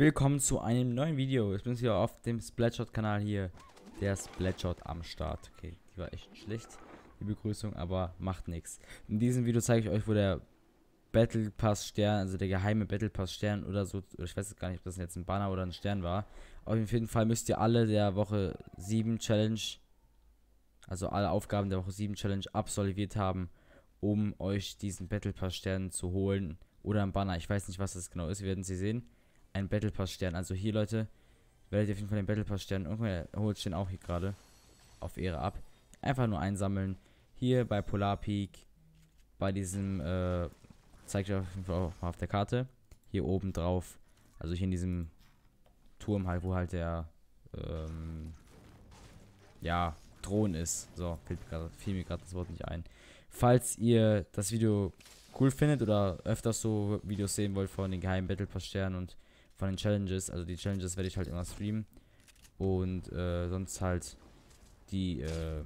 Willkommen zu einem neuen Video. Ich bin hier auf dem Splatshot-Kanal hier. Der Splatshot am Start. Okay, die war echt schlecht, die Begrüßung, aber macht nichts. In diesem Video zeige ich euch, wo der Battle Pass Stern, also der geheime Battle Pass Stern oder so, ich weiß gar nicht, ob das jetzt ein Banner oder ein Stern war. Auf jeden Fall müsst ihr alle der Woche 7 Challenge, also alle Aufgaben der Woche 7 Challenge absolviert haben, um euch diesen Battle Pass Stern zu holen oder ein Banner. Ich weiß nicht, was das genau ist, wir werden sie sehen einen Battle Pass Stern. Also hier, Leute, werdet ihr auf jeden Fall den Battle Pass Stern. Irgendwann holt den auch hier gerade auf Ehre ab. Einfach nur einsammeln. Hier bei Polar Peak, bei diesem, äh, zeigt euch auf jeden Fall auch mal auf der Karte. Hier oben drauf, also hier in diesem Turm halt, wo halt der, ähm, ja, Thron ist. So, fiel mir gerade das Wort nicht ein. Falls ihr das Video cool findet oder öfters so Videos sehen wollt von den geheimen Battle Pass Sternen und von den Challenges. Also die Challenges werde ich halt immer streamen. Und äh, sonst halt die äh,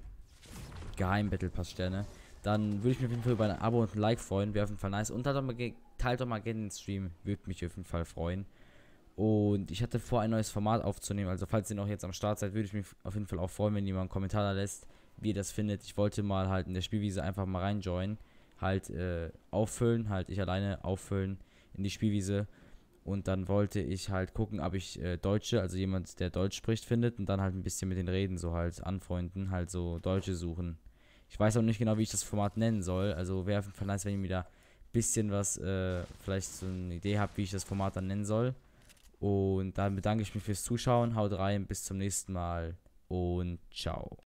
Geheim Battle Pass Sterne. Dann würde ich mich auf jeden Fall über ein Abo und ein Like freuen. Wäre auf jeden Fall nice. Und teilt halt doch mal, teilt doch mal gerne den Stream. Würde mich auf jeden Fall freuen. Und ich hatte vor, ein neues Format aufzunehmen. Also falls ihr noch jetzt am Start seid, würde ich mich auf jeden Fall auch freuen, wenn jemand einen Kommentar da lässt, wie ihr das findet. Ich wollte mal halt in der Spielwiese einfach mal reinjoinen. Halt äh, auffüllen, halt ich alleine auffüllen in die Spielwiese. Und dann wollte ich halt gucken, ob ich äh, Deutsche, also jemand, der Deutsch spricht, findet und dann halt ein bisschen mit den Reden so halt anfreunden, halt so Deutsche suchen. Ich weiß auch nicht genau, wie ich das Format nennen soll. Also wäre auf jeden Fall nice, wenn ihr mir da ein bisschen was, äh, vielleicht so eine Idee habt, wie ich das Format dann nennen soll. Und dann bedanke ich mich fürs Zuschauen. Haut rein, bis zum nächsten Mal und ciao.